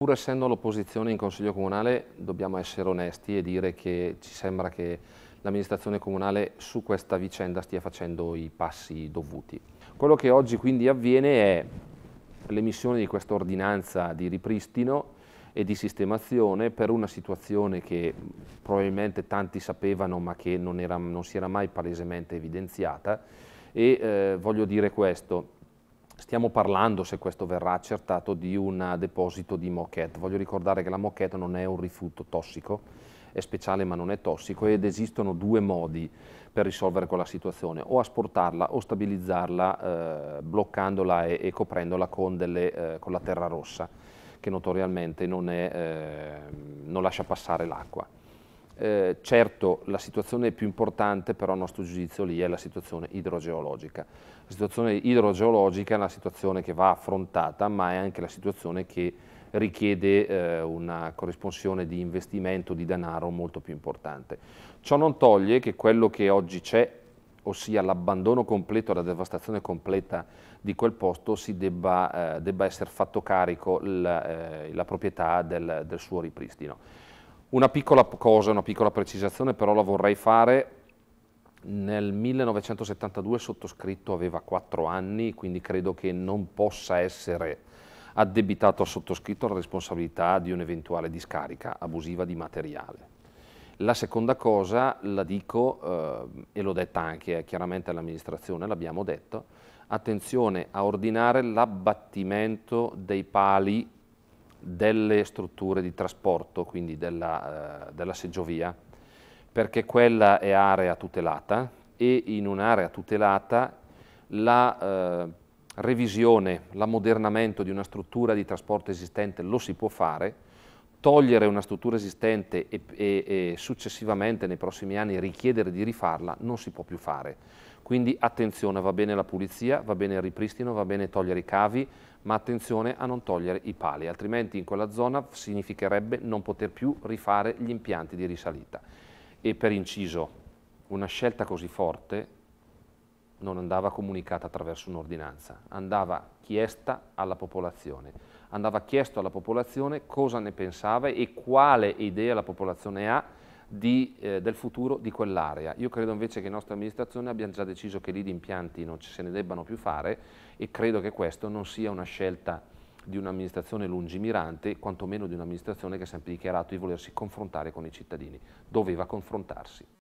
Pur essendo l'opposizione in Consiglio Comunale dobbiamo essere onesti e dire che ci sembra che l'amministrazione comunale su questa vicenda stia facendo i passi dovuti. Quello che oggi quindi avviene è l'emissione di questa ordinanza di ripristino e di sistemazione per una situazione che probabilmente tanti sapevano ma che non, era, non si era mai palesemente evidenziata e eh, voglio dire questo, Stiamo parlando, se questo verrà accertato, di un deposito di moquette. Voglio ricordare che la moquette non è un rifiuto tossico, è speciale ma non è tossico ed esistono due modi per risolvere quella situazione, o asportarla o stabilizzarla eh, bloccandola e, e, coprendola con, delle, eh, con la terra rossa che notoriamente non, è, eh, non lascia passare l'acqua. Eh, certo la situazione più importante però a nostro giudizio lì è la situazione idrogeologica. La situazione idrogeologica è una situazione che va affrontata ma è anche la situazione che richiede eh, una corrispondenza di investimento di denaro molto più importante. Ciò non toglie che quello che oggi c'è, ossia l'abbandono completo, la devastazione completa di quel posto, si debba, eh, debba essere fatto carico la, eh, la proprietà del, del suo ripristino. Una piccola cosa, una piccola precisazione però la vorrei fare. Nel 1972 sottoscritto aveva 4 anni, quindi credo che non possa essere addebitato a sottoscritto la responsabilità di un'eventuale discarica abusiva di materiale. La seconda cosa la dico, eh, e l'ho detta anche eh, chiaramente all'amministrazione, l'abbiamo detto, attenzione a ordinare l'abbattimento dei pali delle strutture di trasporto, quindi della, eh, della seggiovia, perché quella è area tutelata e in un'area tutelata la eh, revisione, l'ammodernamento di una struttura di trasporto esistente lo si può fare, togliere una struttura esistente e, e, e successivamente nei prossimi anni richiedere di rifarla non si può più fare quindi attenzione, va bene la pulizia, va bene il ripristino, va bene togliere i cavi, ma attenzione a non togliere i pali, altrimenti in quella zona significherebbe non poter più rifare gli impianti di risalita. E per inciso, una scelta così forte non andava comunicata attraverso un'ordinanza, andava chiesta alla popolazione, andava chiesto alla popolazione cosa ne pensava e quale idea la popolazione ha di, eh, del futuro di quell'area. Io credo invece che la nostra amministrazione abbia già deciso che lì di impianti non se ne debbano più fare e credo che questo non sia una scelta di un'amministrazione lungimirante, quantomeno di un'amministrazione che ha sempre dichiarato di volersi confrontare con i cittadini. Doveva confrontarsi.